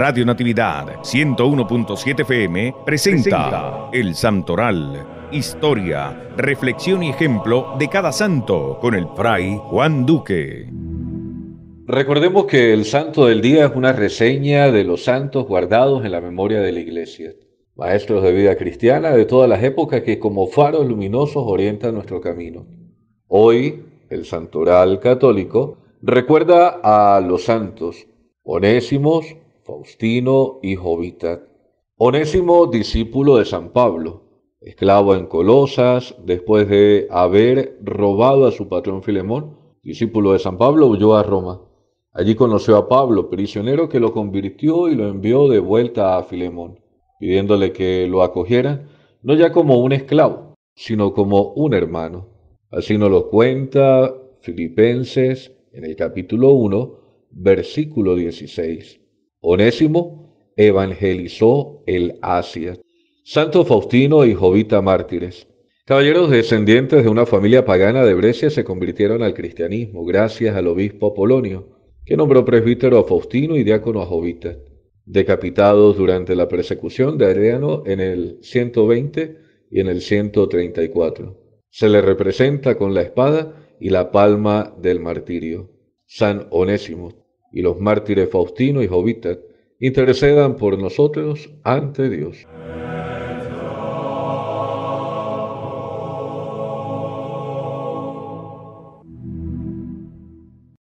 Radio Natividad 101.7 FM presenta El Santoral, historia, reflexión y ejemplo de cada santo con el fray Juan Duque. Recordemos que el Santo del Día es una reseña de los santos guardados en la memoria de la Iglesia, maestros de vida cristiana de todas las épocas que como faros luminosos orientan nuestro camino. Hoy, el Santoral católico recuerda a los santos Onésimos, Faustino, y Jovitat. Onésimo, discípulo de San Pablo, esclavo en Colosas, después de haber robado a su patrón Filemón, discípulo de San Pablo, huyó a Roma. Allí conoció a Pablo, prisionero, que lo convirtió y lo envió de vuelta a Filemón, pidiéndole que lo acogiera, no ya como un esclavo, sino como un hermano. Así nos lo cuenta Filipenses en el capítulo 1, versículo 16. Onésimo evangelizó el Asia. Santo Faustino y Jovita mártires. Caballeros descendientes de una familia pagana de Brescia se convirtieron al cristianismo gracias al obispo Polonio, que nombró presbítero a Faustino y diácono a Jovita. Decapitados durante la persecución de Adriano en el 120 y en el 134. Se le representa con la espada y la palma del martirio. San Onésimo, y los mártires Faustino y Jovita intercedan por nosotros ante Dios.